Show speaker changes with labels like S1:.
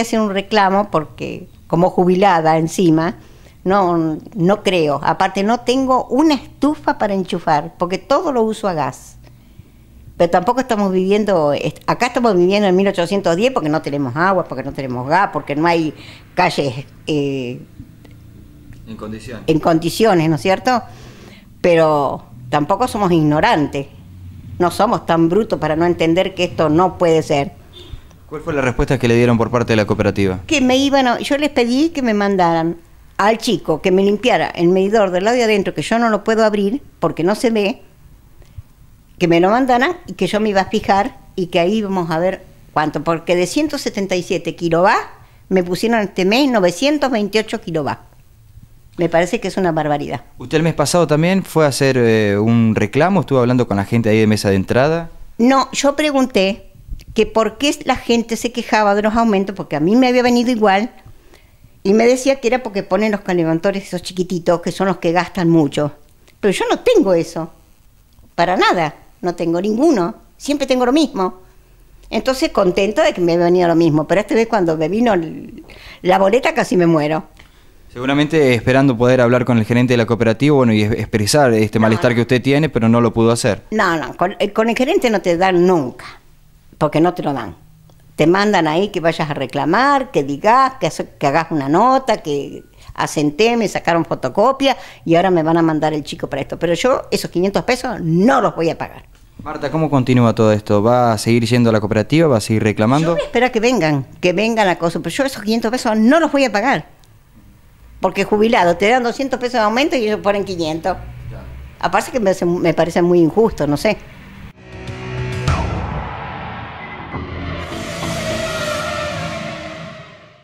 S1: hacer un reclamo porque como jubilada encima, no, no creo. Aparte no tengo una estufa para enchufar, porque todo lo uso a gas. Pero tampoco estamos viviendo, acá estamos viviendo en 1810 porque no tenemos agua, porque no tenemos gas, porque no hay calles eh,
S2: en, condiciones. en
S1: condiciones, ¿no es cierto? Pero tampoco somos ignorantes, no somos tan brutos para no entender que esto no puede ser.
S2: ¿Cuál fue la respuesta que le dieron por parte de la cooperativa?
S1: Que me iban a, yo les pedí que me mandaran al chico que me limpiara el medidor del lado de adentro, que yo no lo puedo abrir porque no se ve, que me lo mandaran y que yo me iba a fijar y que ahí íbamos a ver cuánto, porque de 177 kilovat me pusieron este mes 928 kilovat. Me parece que es una barbaridad.
S2: ¿Usted el mes pasado también fue a hacer eh, un reclamo? ¿Estuvo hablando con la gente ahí de mesa de entrada?
S1: No, yo pregunté que por qué la gente se quejaba de los aumentos, porque a mí me había venido igual, y me decía que era porque ponen los calefactores esos chiquititos, que son los que gastan mucho. Pero yo no tengo eso, para nada, no tengo ninguno, siempre tengo lo mismo. Entonces contento de que me había venido lo mismo, pero esta vez cuando me vino la boleta casi me muero.
S2: Seguramente esperando poder hablar con el gerente de la cooperativa, bueno, y expresar este malestar que usted tiene, pero no lo pudo hacer.
S1: No, no, con eh, el gerente no te dan nunca porque no te lo dan. Te mandan ahí que vayas a reclamar, que digas, que, hagas una nota, que asenté, me sacaron fotocopia y ahora me van a mandar el chico para esto. Pero yo esos 500 pesos no los voy a pagar.
S2: Marta, ¿cómo continúa todo esto? ¿Va a seguir yendo a la cooperativa? ¿Va a seguir reclamando?
S1: Yo que vengan, que vengan la cosa, pero yo esos 500 pesos no los voy a pagar. Porque jubilado, te dan 200 pesos de aumento y ellos ponen 500. Aparte que me parece muy injusto, no sé.